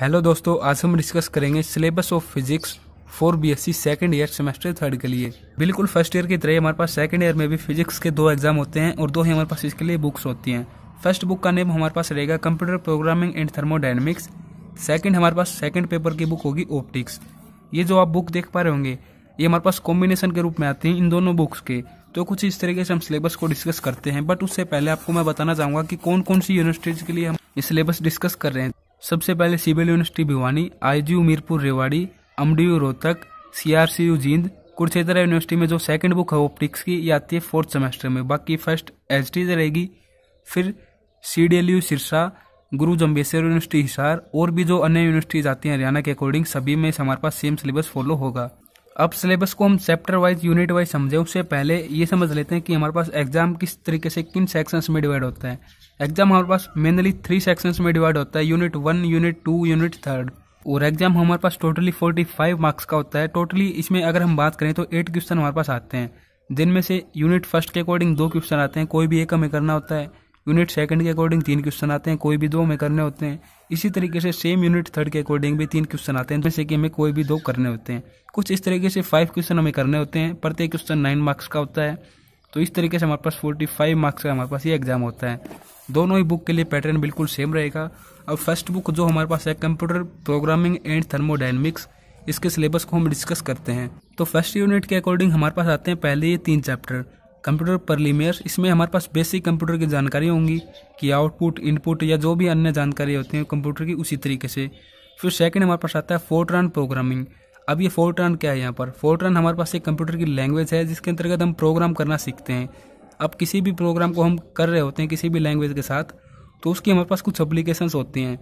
hello दोस्तों आज हम डिस्कस करेंगे syllabus of physics for B S C second year semester third के लिए बिल्कुल फर्स्ट ईयर की तरह हमारे पास सेकंड ईयर में भी फिजिक्स के दो एग्जाम होते हैं और दो ही हमारे पास इसके लिए बुक्स होती हैं फर्स्ट बुक का नेम हमारे पास रहेगा computer programming and thermodynamics second हमारे पास सेकेंड पेपर की बुक होगी ऑप्टिक्स ये जो आप बुक देख पा रहे होंगे ये हमारे पास कॉम्बिनेशन के रूप में आती हैं इन दोनों बुक्स के तो कुछ इस तरीके से हम सिलेबस को डिस्कस करते हैं बट उससे पहले आपको मैं बताना चाहूँगा कि कौन कौन सी यूनिवर्सिटीज़ के लिए हम ये सिलेबस डिस्कस कर रहे हैं सबसे पहले civil university Bhiwani I Mirpur Rewari MDU Rohtak C Jind Kurukshetra university में जो सेकंड बुक है ऑप्टिक्स की ये आती है फोर्थ सेमेस्टर में बाकी फर्स्ट एच टी रहेगी फिर C D L U Sirsa Guru Jambheshwar university Hisar और भी जो अन्य यूनिवर्सिटीज आती हैं हरियाणा के अकॉर्डिंग सभी में हमारे पास सेम सिलेबस फॉलो होगा अब सिलेबस को हम चैप्टर वाइज यूनिट वाइज समझें उससे पहले ये समझ लेते हैं कि हमारे पास एग्जाम किस तरीके से किन सेक्शंस में डिवाइड होता है एग्जाम हमारे पास मेनली थ्री सेक्शंस में डिवाइड होता है unit one unit two unit third और एग्जाम हमारे पास टोटली फोर्टी फाइव मार्क्स का होता है टोटली इसमें अगर हम बात करें तो एट क्वेश्चन हमारे पास आते हैं जिनमें से यूनिट फर्स्ट के अकॉर्डिंग दो क्वेश्चन आते हैं कोई भी एक हमें करना होता है यूनिट सेकंड के अकॉर्डिंग तीन क्वेश्चन आते हैं कोई भी दो में करने होते हैं इसी तरीके से सेम यूनिट थर्ड के अकॉर्डिंग भी तीन क्वेश्चन आते हैं जैसे कि हमें कोई भी दो करने होते हैं कुछ इस तरीके से फाइव क्वेश्चन हमें करने होते हैं प्रत्येक क्वेश्चन नाइन मार्क्स का होता है तो इस तरीके से हमारे पास फोर्टी फाइव मार्क्स का हमारे पास ये एग्जाम होता है दोनों ही बुक के लिए पैटर्न बिल्कुल सेम रहेगा अब फर्स्ट बुक जो हमारे पास है कंप्यूटर प्रोग्रामिंग एंड थर्मोडाइनमिक्स इसके सिलेबस को हम डिस्कस करते हैं तो फर्स्ट यूनिट के अकॉर्डिंग हमारे पास आते हैं पहले ये तीन चैप्टर कंप्यूटर परलीमेयर्स इसमें हमारे पास बेसिक कंप्यूटर की जानकारी होंगी कि आउटपुट इनपुट या जो भी अन्य जानकारी होती है कंप्यूटर की उसी तरीके से फिर सेकंड हमारे पास आता है फोर्ट्रान प्रोग्रामिंग अब ये फोर्ट्रान क्या है यहाँ पर फोर्ट्रान हमारे पास एक कंप्यूटर की लैंग्वेज है जिसके अंतर्गत हम प्रोग्राम करना सीखते हैं अब किसी भी प्रोग्राम को हम कर रहे होते हैं किसी भी लैंग्वेज के साथ तो उसकी हमारे पास कुछ अप्लीकेशन होती हैं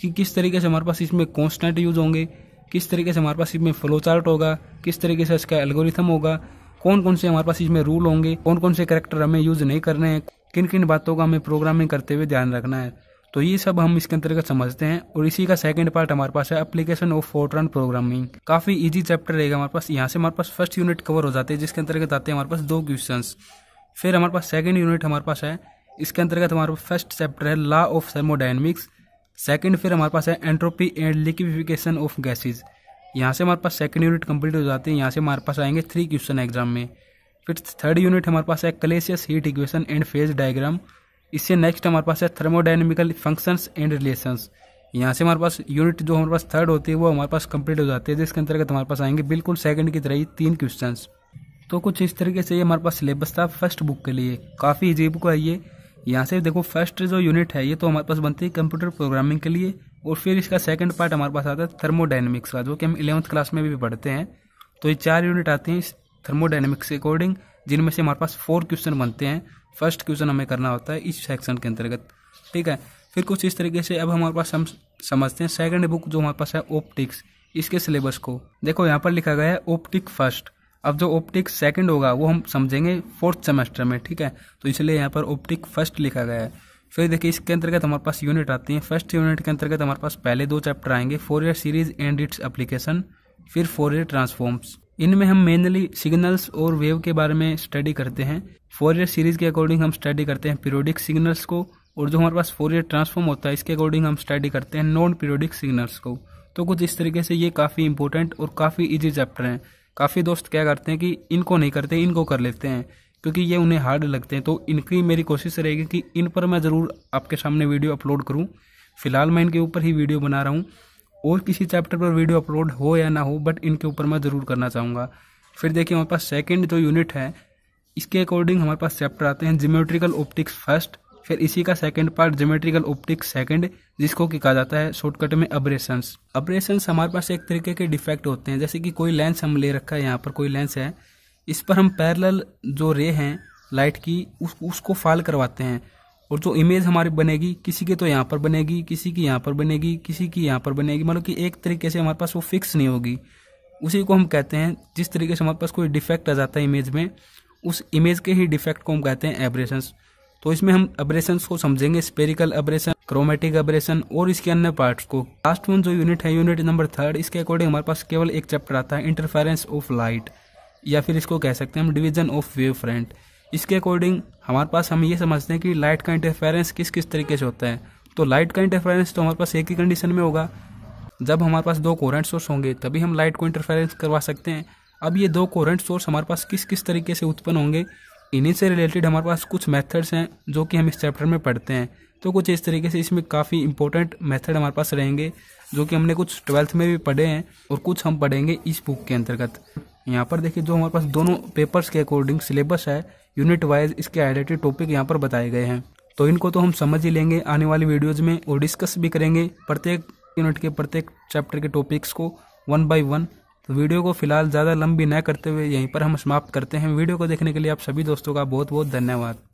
कि किस तरीके से हमारे पास इसमें कॉन्स्टेंट यूज़ होंगे किस तरीके से हमारे पास इसमें फ्लो चार्ट होगा किस तरीके से इसका एल्गोरिथम होगा कौन कौन से हमारे पास इसमें रूल होंगे कौन कौन से करेक्टर हमें यूज नहीं करने हैं किन किन बातों का हमें प्रोग्रामिंग करते हुए ध्यान रखना है तो ये सब हम इसके अंतर्गत समझते हैं और इसी का सेकंड पार्ट हमारे पास है एप्लीकेशन ऑफ फोर्ट्रन प्रोग्रामिंग काफी इजी चैप्टर रहेगा हमारे पास यहाँ से हमारे पास फर्स्ट यूनिट कवर हो जाते हैं जिसके अंतर्गत आते हैं हमारे पास दो क्वेश्चन फिर हमारे पास सेकेंड यूनिट हमारे पास है इसके अंतर्गत हमारे पास फर्स्ट चैप्टर है लॉ ऑफ थर्मोडाइनमिक्स सेकेंड फिर हमारे पास है entropy and liquefaction of gases यहाँ से हमारे पास सेकंड यूनिट कंप्लीट हो जाती है यहाँ से हमारे पास आएंगे थ्री क्वेश्चन एग्जाम में फिर थर्ड यूनिट हमारे पास है Clausius heat equation and phase diagram इससे नेक्स्ट हमारे पास है थर्मोडाइनमिकल फंक्शंस एंड रिलेशंस यहाँ से हमारे पास यूनिट जो हमारे पास थर्ड होती है वो हमारे पास कंप्लीट हो जाती है जिसके अंतर्गत हमारे पास आएंगे बिल्कुल सेकंड की तरह ही तीन क्वेश्चन तो कुछ इस तरीके से ये हमारे पास सिलेबस था फर्स्ट बुक के लिए काफ़ी इजी बुक है ये यहाँ से देखो फर्स्ट जो यूनिट है ये तो हमारे पास बनती है कंप्यूटर प्रोग्रामिंग के लिए और फिर इसका सेकंड पार्ट हमारे पास आता है थर्मोडाइनमिक्स का जो कि हम इलेवंथ क्लास में भी पढ़ते हैं तो ये चार यूनिट आते हैं इस थर्मोडाइनमिक्स के अकॉर्डिंग जिनमें से हमारे पास फोर क्वेश्चन बनते हैं फर्स्ट क्वेश्चन हमें करना होता है इस सेक्शन के अंतर्गत ठीक है फिर कुछ इस तरीके से अब हमारे पास हम समझते हैं सेकेंड बुक जो हमारे पास है ओप्टिक्स इसके सिलेबस को देखो यहाँ पर लिखा गया है ओप्टिक फर्स्ट अब जो ऑप्टिक सेकंड होगा वो हम समझेंगे फोर्थ सेमेस्टर में ठीक है तो इसलिए यहाँ पर ऑप्टिक फर्स्ट लिखा गया है फिर देखिए इसके अंतर्गत हमारे पास यूनिट आती है फर्स्ट यूनिट के अंतर्गत हमारे पास पहले दो चैप्टर आएंगे Fourier series and its application फिर फोर ईयर ट्रांसफॉर्म्स इनमें हम मेनली सिग्नल्स और वेव के बारे में स्टडी करते हैं फोर ईयर सीरीज के अकॉर्डिंग हम स्टडी करते हैं पीरियोडिक सिग्नल्स को और जो हमारे पास फोर ईयर ट्रांसफॉर्म होता है इसके अकॉर्डिंग हम स्टडी करते हैं नॉन पीरियोडिक सिग्नल्स को तो कुछ इस तरीके से ये काफ़ी इंपॉर्टेंट और काफ़ी ईजी चैप्टर हैं काफ़ी दोस्त क्या करते हैं कि इनको नहीं करते इनको कर लेते हैं क्योंकि ये उन्हें हार्ड लगते हैं तो इनकी मेरी कोशिश रहेगी कि इन पर मैं ज़रूर आपके सामने वीडियो अपलोड करूँ फिलहाल मैं इनके ऊपर ही वीडियो बना रहा हूँ और किसी चैप्टर पर वीडियो अपलोड हो या ना हो बट इनके ऊपर मैं ज़रूर करना चाहूँगा फिर देखिए हमारे पास सेकेंड जो यूनिट है इसके अकॉर्डिंग हमारे पास चैप्टर आते हैं जियोमेट्रिकल ऑप्टिक्स फर्स्ट फिर इसी का second part geometrical optics second जिसको कि कहा जाता है शॉर्टकट में अब्रेशंस अब्रेशंस हमारे पास एक तरीके के डिफेक्ट होते हैं जैसे कि कोई लेंस हम ले रखा है यहाँ पर कोई लेंस है इस पर हम पैरेलल जो रे हैं लाइट की उस उसको फाल करवाते हैं और जो इमेज हमारी बनेगी किसी के तो यहाँ पर बनेगी किसी की यहाँ पर बनेगी किसी की यहाँ पर बनेगी मतलब कि एक तरीके से हमारे पास वो फिक्स नहीं होगी उसी को हम कहते हैं जिस तरीके से हमारे पास कोई डिफेक्ट आ जाता है इमेज में उस इमेज के ही डिफेक्ट को हम कहते हैं एब्रेशंस तो इसमें हम अब्रेशंस को समझेंगे स्पेरिकल एब्रेशन क्रोमेटिक एब्रेशन और इसके अन्य पार्ट्स को लास्ट वन जो यूनिट है यूनिट नंबर थर्ड इसके अकॉर्डिंग हमारे पास केवल एक चैप्टर आता है इंटरफेरेंस ऑफ लाइट या फिर इसको कह सकते हैं हम डिवीजन ऑफ वेव फ्रंट इसके अकॉर्डिंग हमारे पास हम ये समझते हैं कि लाइट का इंटरफेरेंस किस किस तरीके से होता है तो लाइट का इंटरफेरेंस तो हमारे पास एक ही कंडीशन में होगा जब हमारे पास दो कोरेंट सोर्स होंगे तभी हम लाइट को इंटरफेरेंस करवा सकते हैं अब ये दो कोरेंट सोर्स हमारे पास किस किस तरीके से उत्पन्न होंगे इन्हीं से रिलेटेड हमारे पास कुछ मेथड्स हैं जो कि हम इस चैप्टर में पढ़ते हैं तो कुछ इस तरीके से इसमें काफ़ी इंपॉर्टेंट मेथड हमारे पास रहेंगे जो कि हमने कुछ ट्वेल्थ में भी पढ़े हैं और कुछ हम पढ़ेंगे इस बुक के अंतर्गत यहाँ पर देखिए जो हमारे पास दोनों पेपर्स के अकॉर्डिंग सिलेबस है यूनिट वाइज इसके हाईलाइटेड टॉपिक यहाँ पर बताए गए हैं तो इनको तो हम समझ ही लेंगे आने वाली वीडियोज में और डिस्कस भी करेंगे प्रत्येक यूनिट के प्रत्येक चैप्टर के टॉपिक्स को वन बाय वन तो वीडियो को फिलहाल ज़्यादा लंबी न करते हुए यहीं पर हम समाप्त करते हैं वीडियो को देखने के लिए आप सभी दोस्तों का बहुत बहुत धन्यवाद